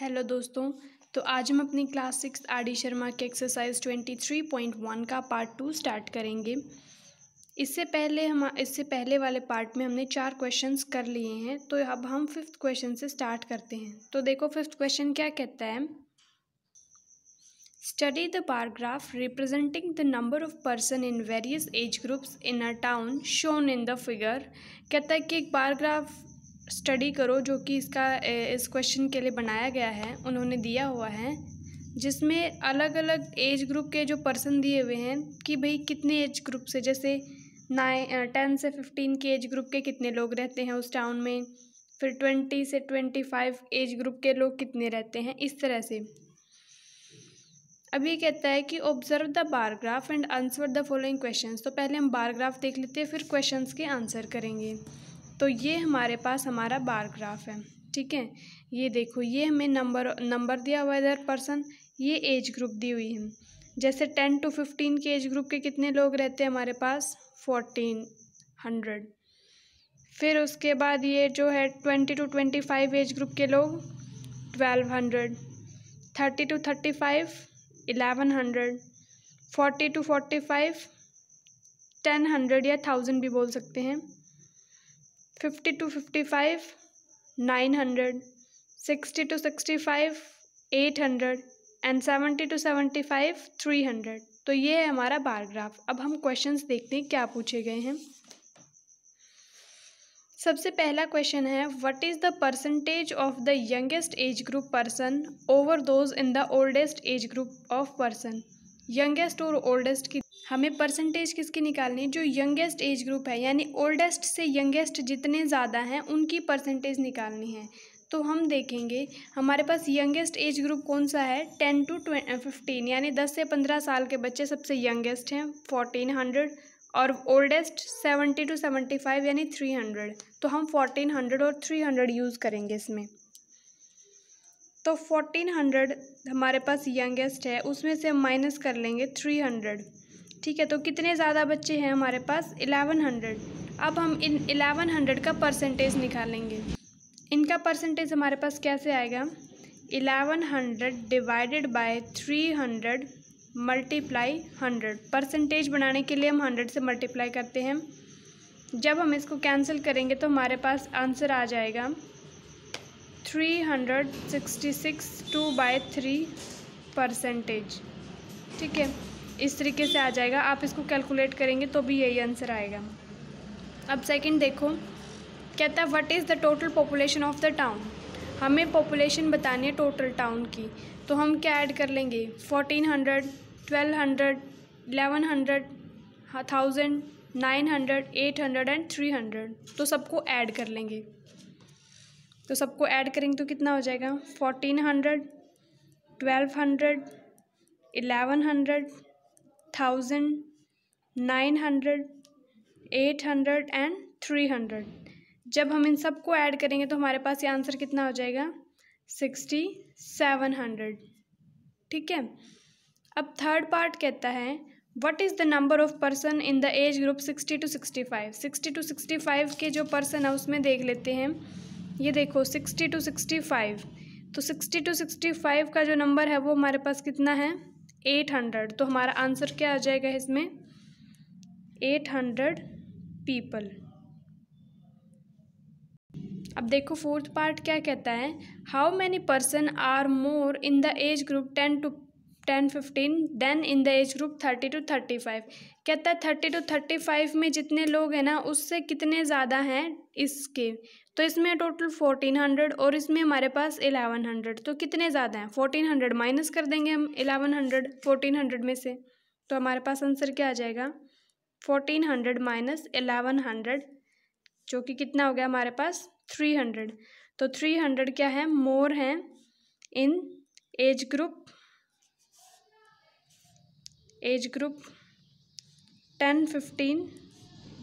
Hello दोस्तों तो आज हम अपनी क्लास सिक्स आर शर्मा के exercise twenty three point one का पार्ट टू स्टार्ट करेंगे इससे पहले हम इससे पहले वाले पार्ट में हमने चार क्वेश्चंस कर लिए हैं तो अब हम फिफ्थ क्वेश्चन से स्टार्ट करते हैं तो देखो फिफ्थ क्वेश्चन क्या कहता है study the paragraph representing the number of person in various age groups in a town shown in the figure कहता है कि एक पैराग्राफ स्टडी करो जो कि इसका इस क्वेश्चन के लिए बनाया गया है उन्होंने दिया हुआ है जिसमें अलग अलग एज ग्रुप के जो पर्सन दिए हुए हैं कि भाई कितने एज ग्रुप से जैसे नाइन टेन से फिफ्टीन के एज ग्रुप के कितने लोग रहते हैं उस टाउन में फिर ट्वेंटी से ट्वेंटी फाइव एज ग्रुप के लोग कितने रहते हैं इस तरह से अभी कहता है कि observe the bar graph and answer the following question तो पहले हम बारग्राफ देख लेते हैं फिर क्वेश्चन के आंसर करेंगे तो ये हमारे पास हमारा बार ग्राफ है ठीक है ये देखो ये हमें नंबर नंबर दिया हुआ इधर पर्सन ये एज ग्रुप दी हुई है जैसे टेन टू फिफ्टीन के एज ग्रुप के कितने लोग रहते हैं हमारे पास फोर्टीन हंड्रेड फिर उसके बाद ये जो है twenty to twenty five age group के लोग twelve hundred thirty to thirty five eleven hundred forty to forty five ten hundred या थाउजेंड भी बोल सकते हैं fifty to fifty five nine hundred sixty to sixty five eight hundred and seventy to seventy five three hundred तो ये है हमारा bar graph अब हम क्वेश्चंस देखते हैं क्या पूछे गए हैं सबसे पहला क्वेश्चन है what is the percentage of the youngest age group person over those in the oldest age group of person youngest और ओल्डेस्ट की हमें परसेंटेज किसकी निकालनी है जो यंगेस्ट एज ग्रुप है यानी ओल्डेस्ट से यंगेस्ट जितने ज़्यादा हैं उनकी परसेंटेज निकालनी है तो हम देखेंगे हमारे पास यंगेस्ट एज ग्रुप कौन सा है टेन टू फिफ्टीन यानी दस से पंद्रह साल के बच्चे सबसे यंगेस्ट हैं फोर्टीन हंड्रेड और oldest seventy to seventy five यानी थ्री हंड्रेड तो हम फोर्टीन हंड्रेड और थ्री हंड्रेड यूज़ करेंगे इसमें तो फोर्टीन हंड्रेड हमारे पास यंगेस्ट है उसमें से हम माइनस कर लेंगे थ्री हंड्रेड ठीक है तो कितने ज़्यादा बच्चे हैं हमारे पास एलेवन हंड्रेड अब हम इन एलेवन हंड्रेड का परसेंटेज निकालेंगे इनका परसेंटेज हमारे पास कैसे आएगा eleven hundred divided by three hundred multiply hundred percentage बनाने के लिए हम हंड्रेड से मल्टीप्लाई करते हैं जब हम इसको कैंसिल करेंगे तो हमारे पास आंसर आ जाएगा three hundred sixty six two by three percentage ठीक है इस तरीके से आ जाएगा आप इसको कैलकुलेट करेंगे तो भी यही आंसर आएगा अब सेकंड देखो कहता है what is the total population of the town हमें पॉपुलेशन बतानी है टोटल टाउन की तो हम क्या ऐड कर लेंगे fourteen hundred twelve hundred eleven hundred thousand nine hundred eight hundred and three hundred तो सबको ऐड कर लेंगे तो सबको ऐड करेंगे तो कितना हो जाएगा fourteen hundred twelve hundred eleven hundred thousand nine hundred eight hundred and three hundred जब हम इन सबको ऐड करेंगे तो हमारे पास ये आंसर कितना हो जाएगा सिक्सटी सेवन हंड्रेड ठीक है अब थर्ड पार्ट कहता है what is the number of person in the age group sixty to sixty five sixty to sixty five के जो पर्सन है उसमें देख लेते हैं ये देखो सिक्सटी टू सिक्सटी फाइव तो सिक्सटी टू सिक्सटी फाइव का जो नंबर है वो हमारे पास कितना है एट हंड्रेड तो हमारा आंसर क्या आ जाएगा इसमें एट हंड्रेड पीपल अब देखो फोर्थ पार्ट क्या कहता है how many person are more in the age group ten to ten fifteen then in the age group thirty to thirty five कहता है थर्टी टू थर्टी फाइव में जितने लोग हैं ना उससे कितने ज़्यादा हैं इसके तो इसमें टोटल फोर्टीन हंड्रेड और इसमें हमारे पास एलेवन हंड्रेड तो कितने ज़्यादा हैं फोर्टीन हंड्रेड माइनस कर देंगे हम एलेवन हंड्रेड फोर्टीन हंड्रेड में से तो हमारे पास आंसर क्या आ जाएगा fourteen hundred minus eleven hundred जो कि कितना हो गया हमारे पास थ्री हंड्रेड तो थ्री हंड्रेड क्या है मोर हैं in age group age group ten fifteen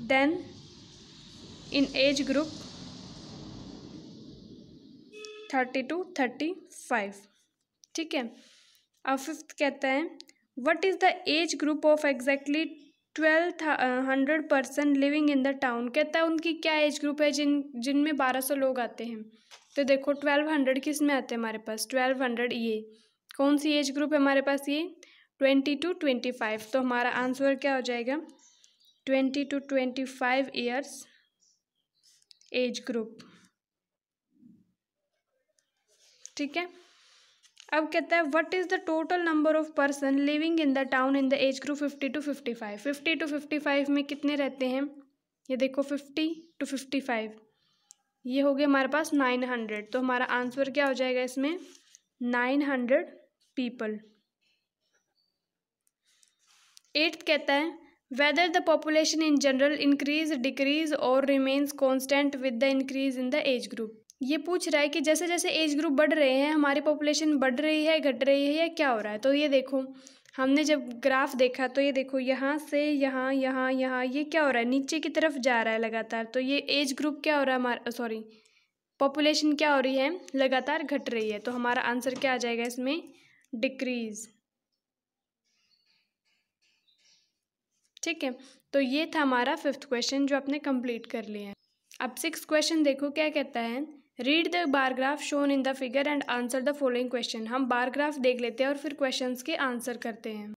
then in age group thirty to thirty five ठीक है अब फिफ्थ कहते हैं what is the age group of exactly twelve hundred person living in the town कहता है उनकी क्या एज ग्रुप है जिन जिनमें बारह सौ लोग आते हैं तो देखो ट्वेल्व हंड्रेड किस में आते हैं हमारे पास ट्वेल्व हंड्रेड ये कौन सी एज ग्रुप है हमारे पास ये ट्वेंटी टू ट्वेंटी फाइव तो हमारा आंसर क्या हो जाएगा twenty to twenty five years age group ठीक है अब कहता है what is the total number of person living in the town in the age group fifty to fifty five fifty to fifty five में कितने रहते हैं ये देखो फिफ्टी टू फिफ्टी फाइव ये हो गया हमारे पास नाइन हंड्रेड तो हमारा आंसर क्या हो जाएगा इसमें नाइन हंड्रेड पीपल एट्थ कहता है whether the population in general increase decrease और remains constant with the increase in the age group ये पूछ रहा है कि जैसे जैसे एज ग्रुप बढ़ रहे हैं हमारी पॉपुलेशन बढ़ रही है घट रही है या क्या हो रहा है तो ये देखो हमने जब ग्राफ देखा तो ये देखो यहाँ से यहाँ यहाँ यहाँ ये क्या हो रहा है नीचे की तरफ जा रहा है लगातार तो ये एज ग्रुप क्या हो रहा है हमारा सॉरी पॉपुलेशन क्या हो रही है लगातार घट रही है तो हमारा आंसर क्या आ जाएगा इसमें डिक्रीज़ ठीक है तो ये था हमारा फिफ्थ क्वेश्चन जो आपने कंप्लीट कर लिया है अब सिक्स क्वेश्चन देखो क्या कहता है read the bar graph shown in the figure and answer the following question हम बारग्राफ देख लेते हैं और फिर क्वेश्चंस के आंसर करते हैं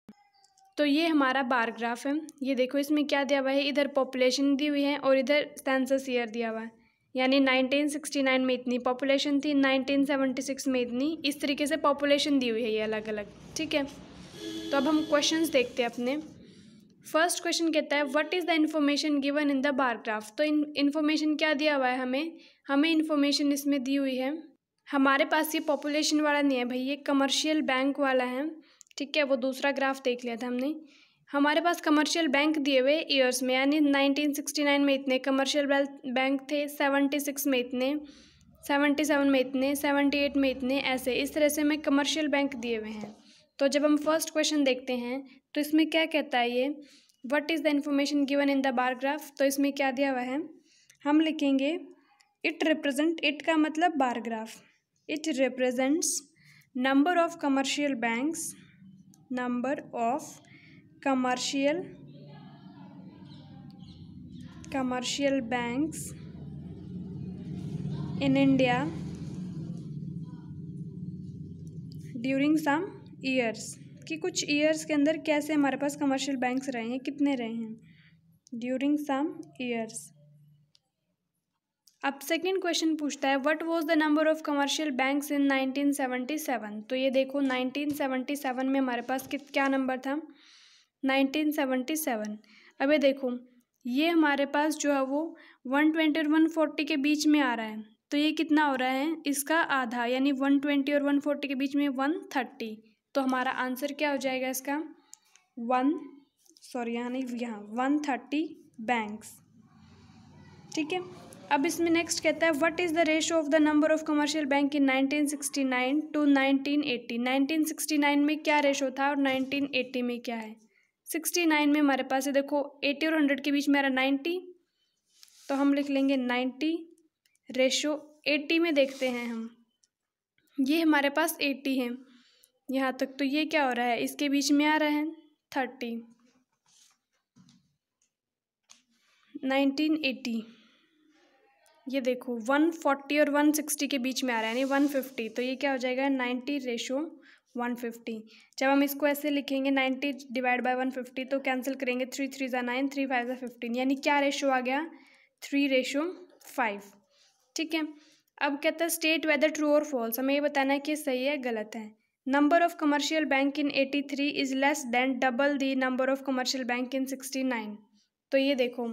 तो ये हमारा बारग्राफ है ये देखो इसमें क्या दिया हुआ है इधर पॉपुलेशन दी हुई है और इधर सेंसस ईयर दिया हुआ है यानी 1969 में इतनी पॉपुलेशन थी 1976 में इतनी इस तरीके से पॉपुलेशन दी हुई है ये अलग अलग ठीक है तो अब हम क्वेश्चंस देखते हैं अपने फर्स्ट क्वेश्चन कहता है what is the information given in the bar तो इन इन्फॉर्मेशन क्या दिया हुआ है हमें हमें इन्फॉर्मेशन इसमें दी हुई है हमारे पास ये पॉपुलेशन वाला नहीं है भाई ये कमर्शियल बैंक वाला है ठीक है वो दूसरा ग्राफ देख लिया था हमने हमारे पास कमर्शियल बैंक दिए हुए ईयर्स में यानी 1969 में इतने कमर्शियल बैंक थे 76 में इतने 77 में इतने 78 में इतने ऐसे इस तरह से हमें कमर्शियल बैंक दिए हुए हैं तो जब हम फर्स्ट क्वेश्चन देखते हैं तो इसमें क्या कहता है ये what is the information given in the bar graph तो इसमें क्या दिया हुआ है हम लिखेंगे इट रिप्रेजेंट इट का मतलब bar graph it represents number of commercial banks number of commercial commercial banks in India during some years कि कुछ ईयर्स के अंदर कैसे हमारे पास कमर्शियल बैंक्स रहे हैं कितने रहे हैं ड्यूरिंग सम ईयर्स अब सेकंड क्वेश्चन पूछता है what was the number of commercial banks in 1977 तो ये देखो 1977 में हमारे पास कित क्या नंबर था 1977 अब ये देखो ये हमारे पास जो है वो ट्वेंटी और फोर्टी के बीच में आ रहा है तो ये कितना हो रहा है इसका आधा यानी वन ट्वेंटी और वन फोर्टी के बीच में वन थर्टी तो हमारा आंसर क्या हो जाएगा इसका वन सॉरी यहाँ नहीं यहाँ वन थर्टी बैंक्स ठीक है अब इसमें नेक्स्ट कहता है what is the ratio of the number of commercial bank in 1969 to 1980 1969 में क्या रेशो था और 1980 में क्या है 69 में हमारे पास है देखो 80 और 100 के बीच मेरा 90 तो हम लिख लेंगे 90 रेशो 80 में देखते हैं हम ये हमारे पास 80 है यहाँ तक तो ये क्या हो रहा है इसके बीच में आ रहा है थर्टी नाइनटीन एटी ये देखो वन फोर्टी और वन सिक्सटी के बीच में आ रहा है यानी वन फिफ्टी तो ये क्या हो जाएगा नाइन्टी रेशो वन फिफ्टी जब हम इसको ऐसे लिखेंगे ninety divide by one fifty तो कैंसिल करेंगे थ्री थ्री ज़ा नाइन थ्री फाइव ज़ा फिफ्टीन यानी क्या रेशो आ गया थ्री रेशो फाइव ठीक है अब कहता है स्टेट वेदर ट्रू और फॉल्स हमें ये बताना है कि सही है गलत है Number of commercial bank in 83 is less than double the number of commercial bank in 69. तो ये देखो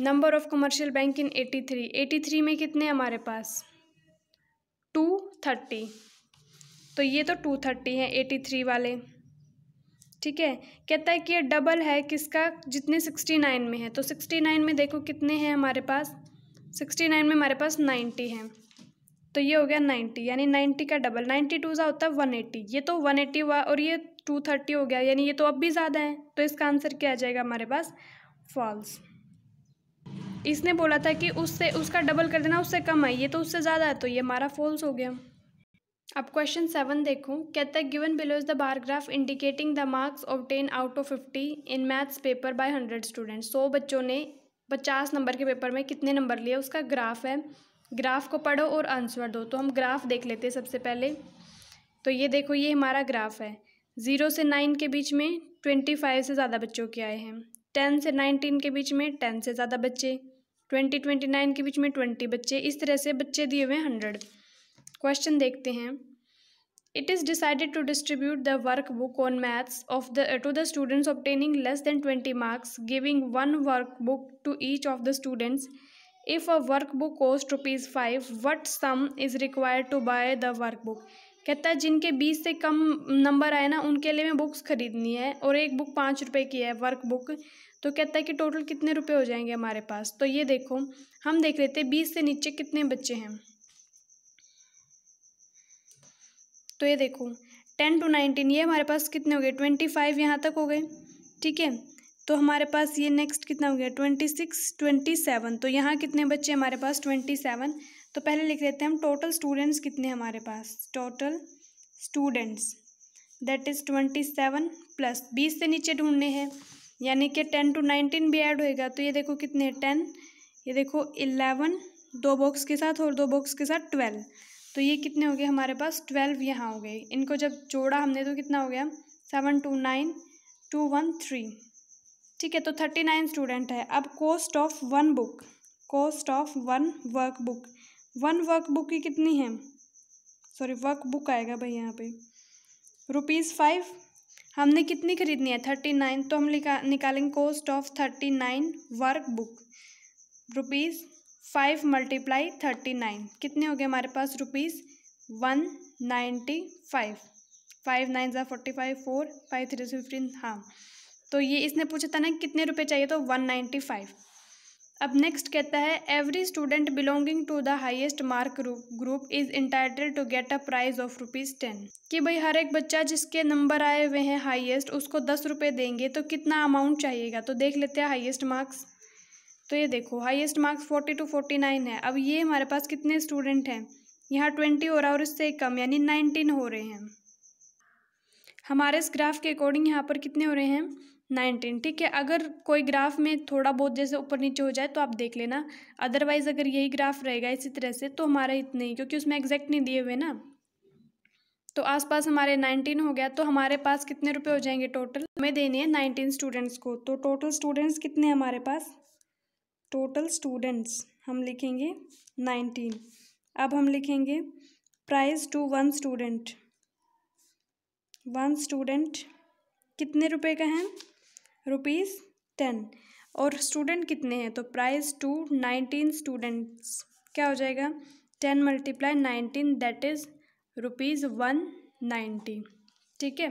number of commercial bank in 83 83 में कितने हमारे पास 230 तो ये तो 230 एटी 83 वाले ठीक है कहता है कि ये डबल है किसका जितने सिक्सटी नाइन में है तो सिक्सटी नाइन में देखो कितने हैं हमारे पास सिक्सटी नाइन में हमारे पास नाइन्टी हैं तो ये हो गया नाइन्टी यानी नाइन्टी का डबल नाइन्टी टू सा होता है वन एट्टी ये तो वन एट्टी हुआ और ये टू थर्टी हो गया यानी ये तो अब भी ज़्यादा है तो इसका आंसर क्या आ जाएगा हमारे पास फॉल्स इसने बोला था कि उससे उसका डबल कर देना उससे कम है ये तो उससे ज़्यादा है तो ये हमारा फॉल्स हो गया अब क्वेश्चन सेवन देखूँ कहते हैं given below is the bar graph indicating the marks obtain out of fifty in maths paper by hundred students सौ बच्चों ने पचास नंबर के पेपर में कितने नंबर लिए उसका ग्राफ है ग्राफ को पढ़ो और आंसर दो तो हम ग्राफ देख लेते हैं सबसे पहले तो ये देखो ये हमारा ग्राफ है ज़ीरो से नाइन के बीच में ट्वेंटी फाइव से ज़्यादा बच्चों के आए हैं टेन से नाइनटीन के बीच में टेन से ज़्यादा बच्चे ट्वेंटी ट्वेंटी नाइन के बीच में ट्वेंटी बच्चे इस तरह से बच्चे दिए हुए हंड्रेड क्वेश्चन देखते हैं it is decided to distribute the work book on maths of the to the students of less than twenty marks giving one work book to each of the students if a work book cost rupees five what sum is required to buy the work book कहता है जिनके बीस से कम number आए ना उनके लिए मैं बुक्स खरीदनी है और एक बुक पाँच रुपये की है वर्क बुक तो कहता है कि टोटल कितने रुपये हो जाएंगे हमारे पास तो ये देखो हम देख लेते हैं बीस से नीचे कितने बच्चे हैं तो ये देखो टेन टू नाइनटीन ये हमारे पास कितने हो गए ट्वेंटी फाइव यहाँ तक हो गए ठीक है तो हमारे पास ये नेक्स्ट कितना हो गया ट्वेंटी सिक्स ट्वेंटी सेवन तो यहाँ कितने बच्चे हमारे पास ट्वेंटी सेवन तो पहले लिख लेते हैं हम टोटल स्टूडेंट्स कितने हमारे पास total students that is twenty seven plus बीस से नीचे ढूंढने हैं यानी कि टेन टू नाइनटीन भी ऐड होएगा तो ये देखो कितने टेन ये देखो इलेवन दो बॉक्स के साथ और दो बॉक्स के साथ ट्वेल्व तो ये कितने हो गए हमारे पास ट्वेल्व यहाँ हो गए इनको जब जोड़ा हमने तो कितना हो गया seven two nine two one three ठीक है तो थर्टी नाइन स्टूडेंट है अब cost of one book cost of one work book one work book की कितनी है सॉरी वर्क बुक आएगा भाई यहाँ पे रुपीज़ फाइव हमने कितनी खरीदनी है थर्टी नाइन तो हम निका निकालेंगे cost of thirty nine work book rupees five multiply thirty nine कितने हो गए हमारे पास rupees one ninety five five nine ज़ा forty five four five three fifteen हाँ तो ये इसने पूछा था ना कितने रुपए चाहिए तो वन नाइन्टी फाइव अब नेक्स्ट कहता है every student belonging to the highest mark group is entitled to get a prize of rupees ten कि भाई हर एक बच्चा जिसके नंबर आए हुए हैं हाईएस्ट उसको दस रुपये देंगे तो कितना अमाउंट चाहिएगा तो देख लेते हैं हाईएस्ट मार्क्स तो ये देखो highest marks forty to forty nine है अब ये हमारे पास कितने स्टूडेंट हैं यहाँ ट्वेंटी हो रहा है और इससे कम यानी नाइनटीन हो रहे हैं हमारे इस ग्राफ के अकॉर्डिंग यहाँ पर कितने हो रहे हैं नाइनटीन ठीक है अगर कोई ग्राफ में थोड़ा बहुत जैसे ऊपर नीचे हो जाए तो आप देख लेना अदरवाइज़ अगर यही ग्राफ रहेगा इसी तरह से तो हमारा इतने ही क्योंकि उसमें एग्जैक्ट नहीं दिए हुए ना तो आसपास हमारे नाइनटीन हो गया तो हमारे पास कितने रुपए हो जाएंगे टोटल हमें देने हैं नाइनटीन स्टूडेंट्स को तो टोटल स्टूडेंट्स कितने हैं हमारे पास टोटल स्टूडेंट्स हम लिखेंगे नाइनटीन अब हम लिखेंगे price to one student one student कितने रुपए का है रुपीज़ टेन और स्टूडेंट कितने हैं तो प्राइस टू नाइनटीन स्टूडेंट्स क्या हो जाएगा ten multiply nineteen that is rupees one ninety ठीक है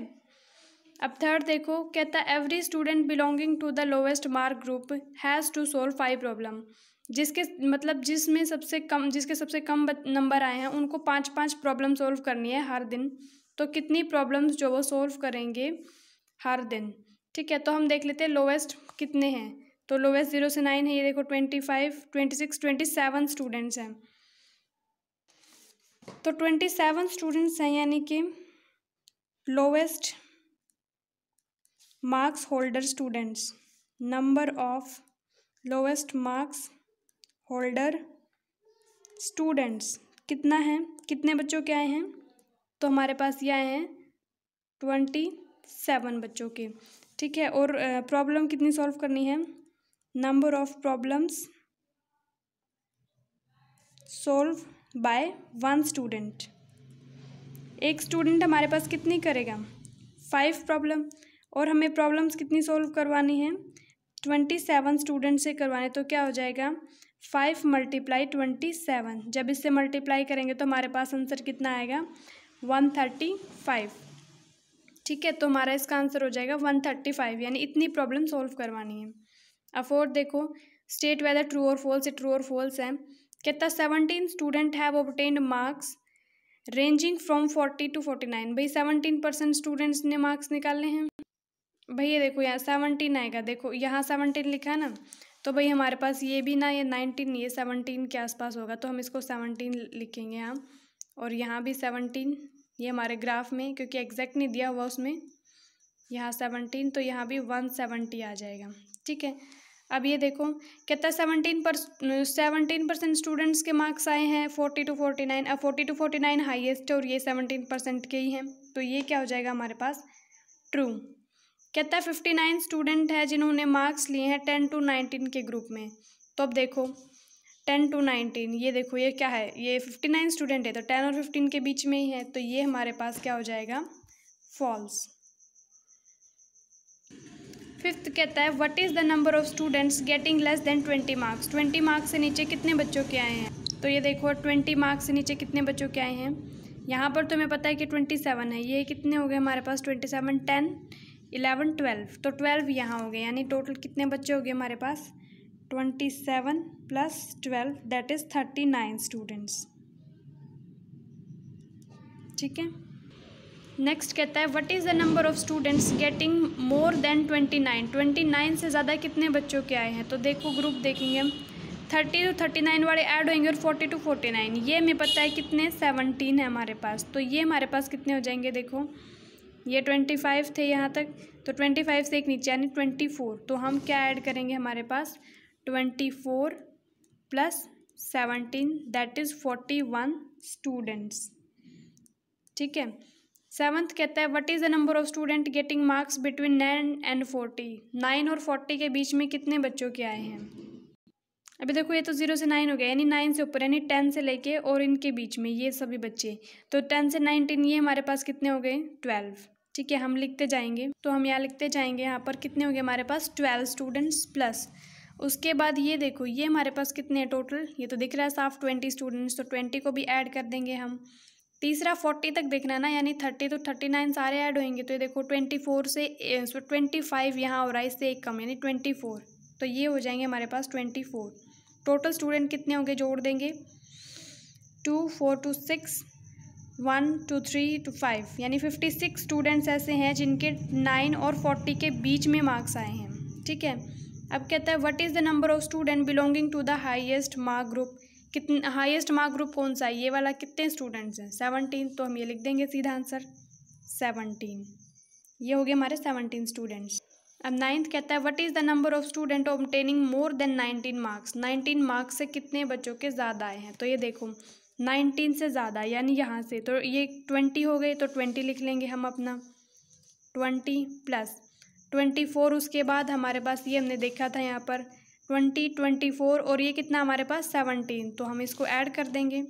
अब थर्ड देखो कहता every student belonging to the lowest mark group has to solve five problem जिसके मतलब जिसमें सबसे कम जिसके सबसे कम नंबर आए हैं उनको पाँच पाँच प्रॉब्लम सोल्व करनी है हर दिन तो कितनी प्रॉब्लम्स जो वो सोल्व करेंगे हर दिन ठीक है तो हम देख लेते हैं लोवेस्ट कितने हैं तो लोवेस्ट जीरो से नाइन है ये देखो twenty five twenty six twenty seven students हैं तो ट्वेंटी सेवन स्टूडेंट्स हैं यानी कि lowest marks holder students number of lowest marks holder students कितना है कितने बच्चों के आए हैं तो हमारे पास ये आए हैं ट्वेंटी सेवन बच्चों के ठीक है और प्रॉब्लम कितनी सॉल्व करनी है number of problems solve by one student एक स्टूडेंट हमारे पास कितनी करेगा फाइव प्रॉब्लम और हमें प्रॉब्लम्स कितनी सोल्व करवानी है ट्वेंटी सेवन स्टूडेंट से करवाने तो क्या हो जाएगा फाइव मल्टीप्लाई ट्वेंटी सेवन जब इससे मल्टीप्लाई करेंगे तो हमारे पास आंसर कितना आएगा वन थर्टी फाइव ठीक है तो हमारा इसका आंसर हो जाएगा वन थर्टी फाइव यानी इतनी प्रॉब्लम सॉल्व करवानी है अब फोर्थ देखो स्टेट वेदर ट्रू और फॉल्स ट्रू और फॉल्स है कहता seventeen student have obtained marks ranging from forty to forty nine भाई सेवनटीन परसेंट स्टूडेंट्स ने मार्क्स निकाले हैं भैया देखो यहाँ सेवनटीन आएगा देखो यहाँ सेवनटीन लिखा है ना तो भाई हमारे पास ये भी ना ये नाइनटीन ये सेवनटीन के आसपास होगा तो हम इसको सेवनटीन लिखेंगे यहाँ और यहाँ भी सेवनटीन ये हमारे ग्राफ में क्योंकि एग्जैक्ट नहीं दिया हुआ उसमें यहाँ सेवनटीन तो यहाँ भी वन सेवनटी आ जाएगा ठीक है अब ये देखो कितना सेवनटीन पर सेवनटीन परसेंट स्टूडेंट्स के मार्क्स आए हैं फोर्टी टू फोर्टी नाइन अब forty to forty nine highest है और ये सेवनटीन परसेंट के ही हैं तो ये क्या हो जाएगा हमारे पास ट्रू कितना फिफ्टी नाइन स्टूडेंट है जिन्होंने मार्क्स लिए हैं टेन टू नाइनटीन के ग्रुप में तो अब देखो टेन टू नाइनटीन ये देखो ये क्या है ये फिफ्टी नाइन स्टूडेंट है तो टेन और फिफ्टीन के बीच में ही है तो ये हमारे पास क्या हो जाएगा फॉल्स फिफ्थ कहता है what is the number of students getting less than twenty marks twenty marks से नीचे कितने बच्चों के आए हैं तो ये देखो ट्वेंटी मार्क्स से नीचे कितने बच्चों के आए हैं यहाँ पर तुम्हें पता है कि ट्वेंटी सेवन है ये कितने हो गए हमारे पास twenty seven ten eleven twelve तो ट्वेल्व यहाँ हो गए यानी टोटल कितने बच्चे हो गए हमारे पास twenty seven plus twelve that is thirty nine students ठीक है नेक्स्ट कहता है what is the number of students getting more than twenty nine twenty nine से ज़्यादा कितने बच्चों के आए हैं तो देखो ग्रुप देखेंगे हम थर्टी टू थर्टी नाइन वाले ऐड होंगे और फोर्टी टू फोर्टी नाइन ये हमें पता है कितने सेवनटीन है हमारे पास तो ये हमारे पास कितने हो जाएंगे देखो ये ट्वेंटी फाइव थे यहाँ तक तो ट्वेंटी फाइव से एक नीचे यानी ट्वेंटी फोर तो हम क्या ऐड करेंगे हमारे पास twenty four plus seventeen that is forty one students ठीक है सेवन्थ कहता है what is the number of student getting marks between nine and forty nine और फोर्टी के बीच में कितने बच्चों के आए हैं अभी देखो ये तो जीरो से नाइन हो गया यानी नाइन से ऊपर यानी टेन से लेके और इनके बीच में ये सभी बच्चे तो टेन से नाइनटीन ये हमारे पास कितने हो गए ट्वेल्व ठीक है हम लिखते जाएंगे तो हम यहाँ लिखते जाएंगे यहाँ पर कितने हो गए हमारे पास ट्वेल्व स्टूडेंट्स प्लस उसके बाद ये देखो ये हमारे पास कितने हैं टोटल ये तो दिख रहा है साफ ट्वेंटी स्टूडेंट्स तो ट्वेंटी को भी ऐड कर देंगे हम तीसरा फोर्टी तक देखना है ना यानी थर्टी तो थर्टी नाइन सारे ऐड होंगे तो ये देखो ट्वेंटी फोर से ट्वेंटी फाइव यहाँ हो रहा है इससे एक कम यानी ट्वेंटी फोर तो ये हो जाएंगे हमारे पास ट्वेंटी फोर टोटल स्टूडेंट कितने होंगे जोड़ देंगे two four two six one two three two five यानी फिफ्टी सिक्स स्टूडेंट्स ऐसे हैं जिनके नाइन और फोर्टी के बीच में मार्क्स आए हैं ठीक है अब कहता है what is the number of student belonging to the highest mark group कितने हाईएस्ट मार्क ग्रुप कौन सा है ये वाला कितने स्टूडेंट्स हैं सेवनटीन तो हम ये लिख देंगे सीधा आंसर सेवनटीन ये हो गए हमारे सेवनटीन स्टूडेंट्स अब नाइन्थ कहता है what is the number of student obtaining more than nineteen marks nineteen marks से कितने बच्चों के ज़्यादा आए हैं तो ये देखो नाइनटीन से ज़्यादा यानी यहाँ से तो ये ट्वेंटी हो गए तो ट्वेंटी लिख लेंगे हम अपना ट्वेंटी प्लस ट्वेंटी फोर उसके बाद हमारे पास ये हमने देखा था यहाँ पर ट्वेंटी ट्वेंटी फोर और ये कितना हमारे पास सेवनटीन तो हम इसको ऐड कर देंगे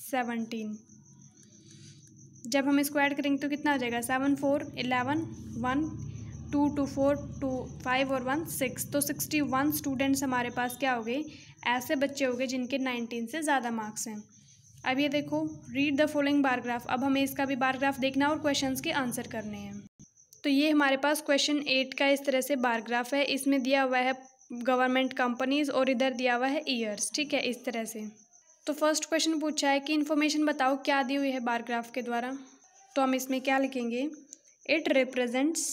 सेवनटीन जब हम इसको ऐड करेंगे तो कितना हो जाएगा seven four eleven one two two four two five और वन सिक्स तो सिक्सटी वन स्टूडेंट्स हमारे पास क्या हो गए ऐसे बच्चे हो गए जिनके नाइनटीन से ज़्यादा मार्क्स हैं अब ये देखो रीड द फॉलोइंग बारग्राफ अब हमें इसका भी बारग्राफ देखना और क्वेश्चंस के आंसर करने हैं तो ये हमारे पास क्वेश्चन एट का इस तरह से बारग्राफ है इसमें दिया हुआ है गवर्नमेंट कंपनीज और इधर दिया हुआ है ईयर्स ठीक है इस तरह से तो फर्स्ट क्वेश्चन पूछा है कि इन्फॉर्मेशन बताओ क्या दी हुई है बारग्राफ के द्वारा तो हम इसमें क्या लिखेंगे it represents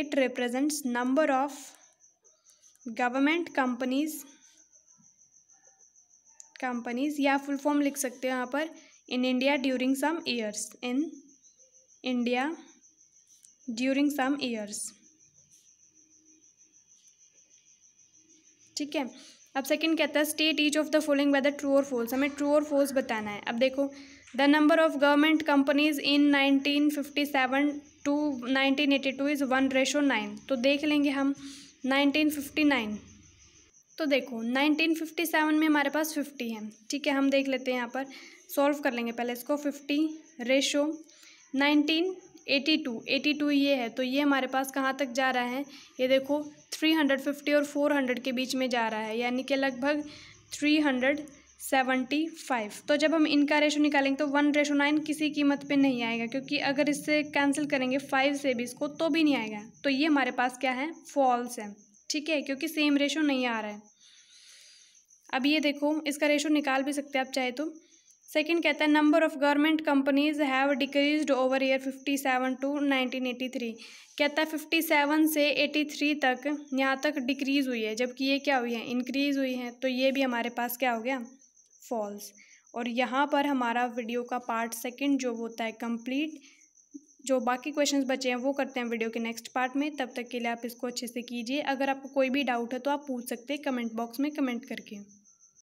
it represents number of government companies companies या फुल फॉर्म लिख सकते हो यहाँ पर in India during some years in India during some years ठीक है अब सेकंड कहता है state each of the following whether true और फॉल्स हमें ट्रू और फॉल्स बताना है अब देखो the number of government companies in nineteen fifty seven to nineteen eighty two is one ratio nine तो देख लेंगे हम नाइनटीन फिफ्टी नाइन तो देखो नाइनटीन फिफ्टी सेवन में हमारे पास फिफ्टी है ठीक है हम देख लेते हैं यहाँ पर सॉल्व कर लेंगे पहले इसको fifty ratio nineteen eighty to eighty two ये है तो ये हमारे पास कहाँ तक जा रहा है ये देखो थ्री हंड्रेड फिफ्टी और फोर हंड्रेड के बीच में जा रहा है यानी कि लगभग थ्री हंड्रेड सेवेंटी फाइव तो जब हम इनका रेशो निकालेंगे तो वन रेशो नाइन किसी कीमत पे नहीं आएगा क्योंकि अगर इससे कैंसिल करेंगे फाइव से भी इसको तो भी नहीं आएगा तो ये हमारे पास क्या है फॉल्स है ठीक है क्योंकि सेम रेशो नहीं आ रहा है अब ये देखो इसका रेशो निकाल भी सकते हैं आप चाहे तो सेकंड कहता है number of government companies have decrease over year fifty seven to nineteen eighty three कहता है फिफ्टी सेवन से एटी थ्री तक यहाँ तक डिक्रीज़ हुई है जबकि ये क्या हुई है इंक्रीज़ हुई है तो ये भी हमारे पास क्या हो गया फॉल्स और यहाँ पर हमारा वीडियो का पार्ट सेकंड जो होता है कंप्लीट जो बाकी क्वेश्चंस बचे हैं वो करते हैं वीडियो के नेक्स्ट पार्ट में तब तक के लिए आप इसको अच्छे से कीजिए अगर आपको कोई भी डाउट है तो आप पूछ सकते हैं कमेंट बॉक्स में कमेंट करके